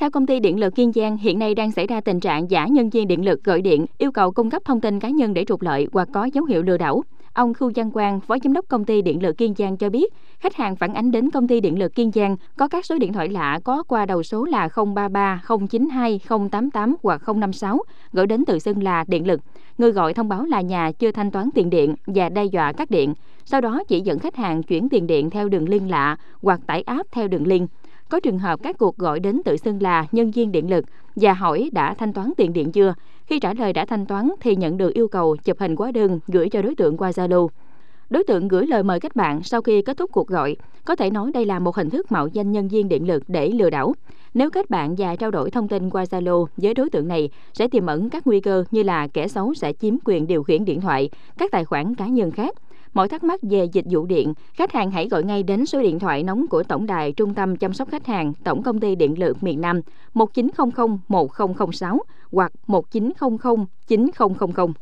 Theo công ty điện lực Kiên Giang, hiện nay đang xảy ra tình trạng giả nhân viên điện lực gọi điện yêu cầu cung cấp thông tin cá nhân để trục lợi hoặc có dấu hiệu lừa đảo. Ông Khưu Văn Quang, Phó Giám đốc Công ty Điện lực Kiên Giang cho biết, khách hàng phản ánh đến Công ty Điện lực Kiên Giang có các số điện thoại lạ có qua đầu số là 033 092 088 hoặc 056 gửi đến tự xưng là điện lực. Người gọi thông báo là nhà chưa thanh toán tiền điện và đe dọa cắt điện. Sau đó chỉ dẫn khách hàng chuyển tiền điện theo đường liên lạ hoặc tải app theo đường liên. Có trường hợp các cuộc gọi đến tự xưng là nhân viên điện lực và hỏi đã thanh toán tiền điện chưa. Khi trả lời đã thanh toán thì nhận được yêu cầu chụp hình hóa đơn gửi cho đối tượng qua Zalo. Đối tượng gửi lời mời kết bạn sau khi kết thúc cuộc gọi. Có thể nói đây là một hình thức mạo danh nhân viên điện lực để lừa đảo. Nếu kết bạn và trao đổi thông tin qua Zalo với đối tượng này sẽ tiềm ẩn các nguy cơ như là kẻ xấu sẽ chiếm quyền điều khiển điện thoại, các tài khoản cá nhân khác – Mọi thắc mắc về dịch vụ điện, khách hàng hãy gọi ngay đến số điện thoại nóng của Tổng đài Trung tâm chăm sóc khách hàng Tổng công ty Điện lực miền Nam 1900 1006 hoặc 1900 9000.